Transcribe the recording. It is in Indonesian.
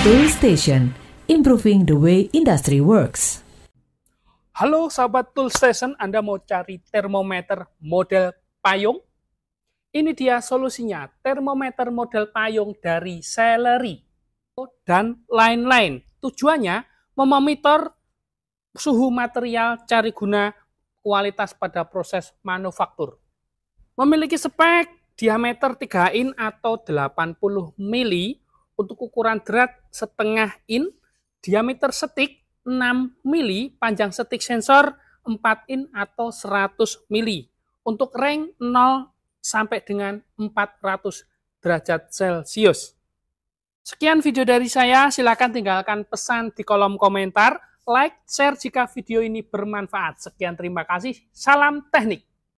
Tool Station, improving the way industry works. Halo sahabat Tool Station, Anda mau cari termometer model payung? Ini dia solusinya, termometer model payung dari Celery dan lain-lain. Tujuannya memonitor suhu material cari guna kualitas pada proses manufaktur. Memiliki spek diameter 3 in atau 80 mili untuk ukuran drat setengah in, diameter setik 6 mili, panjang setik sensor 4 in atau 100 mili. Untuk rank 0 sampai dengan 400 derajat Celcius. Sekian video dari saya, silakan tinggalkan pesan di kolom komentar, like, share jika video ini bermanfaat. Sekian terima kasih, salam teknik.